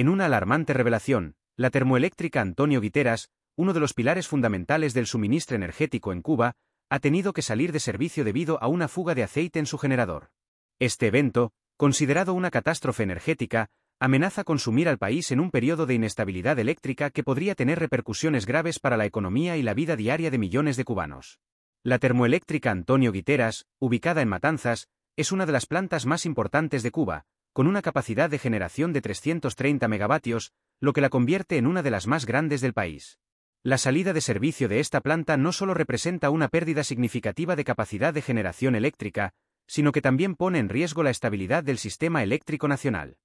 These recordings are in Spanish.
En una alarmante revelación, la termoeléctrica Antonio Guiteras, uno de los pilares fundamentales del suministro energético en Cuba, ha tenido que salir de servicio debido a una fuga de aceite en su generador. Este evento, considerado una catástrofe energética, amenaza consumir al país en un periodo de inestabilidad eléctrica que podría tener repercusiones graves para la economía y la vida diaria de millones de cubanos. La termoeléctrica Antonio Guiteras, ubicada en Matanzas, es una de las plantas más importantes de Cuba, con una capacidad de generación de 330 megavatios, lo que la convierte en una de las más grandes del país. La salida de servicio de esta planta no solo representa una pérdida significativa de capacidad de generación eléctrica, sino que también pone en riesgo la estabilidad del sistema eléctrico nacional.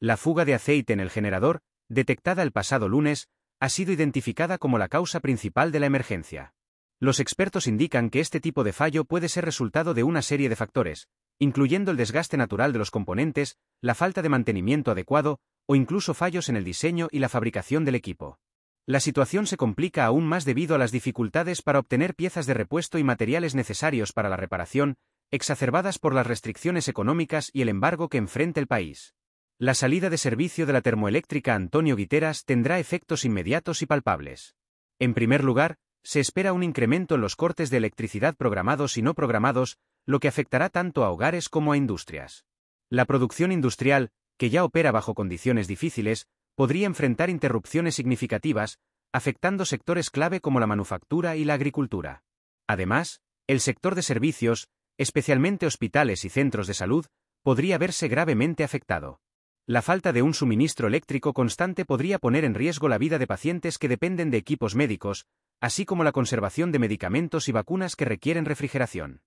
La fuga de aceite en el generador, detectada el pasado lunes, ha sido identificada como la causa principal de la emergencia. Los expertos indican que este tipo de fallo puede ser resultado de una serie de factores, incluyendo el desgaste natural de los componentes, la falta de mantenimiento adecuado, o incluso fallos en el diseño y la fabricación del equipo. La situación se complica aún más debido a las dificultades para obtener piezas de repuesto y materiales necesarios para la reparación, exacerbadas por las restricciones económicas y el embargo que enfrenta el país. La salida de servicio de la termoeléctrica Antonio Guiteras tendrá efectos inmediatos y palpables. En primer lugar, se espera un incremento en los cortes de electricidad programados y no programados, lo que afectará tanto a hogares como a industrias. La producción industrial, que ya opera bajo condiciones difíciles, podría enfrentar interrupciones significativas, afectando sectores clave como la manufactura y la agricultura. Además, el sector de servicios, especialmente hospitales y centros de salud, podría verse gravemente afectado. La falta de un suministro eléctrico constante podría poner en riesgo la vida de pacientes que dependen de equipos médicos, así como la conservación de medicamentos y vacunas que requieren refrigeración.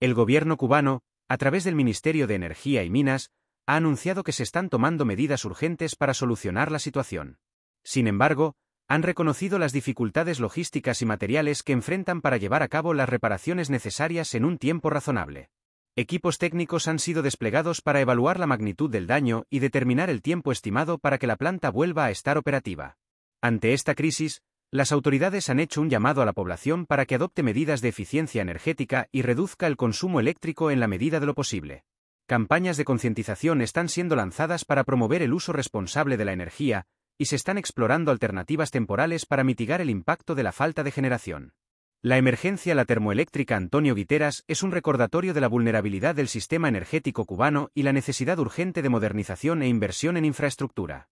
El gobierno cubano, a través del Ministerio de Energía y Minas, ha anunciado que se están tomando medidas urgentes para solucionar la situación. Sin embargo, han reconocido las dificultades logísticas y materiales que enfrentan para llevar a cabo las reparaciones necesarias en un tiempo razonable. Equipos técnicos han sido desplegados para evaluar la magnitud del daño y determinar el tiempo estimado para que la planta vuelva a estar operativa. Ante esta crisis, las autoridades han hecho un llamado a la población para que adopte medidas de eficiencia energética y reduzca el consumo eléctrico en la medida de lo posible. Campañas de concientización están siendo lanzadas para promover el uso responsable de la energía, y se están explorando alternativas temporales para mitigar el impacto de la falta de generación. La emergencia la termoeléctrica Antonio Guiteras es un recordatorio de la vulnerabilidad del sistema energético cubano y la necesidad urgente de modernización e inversión en infraestructura.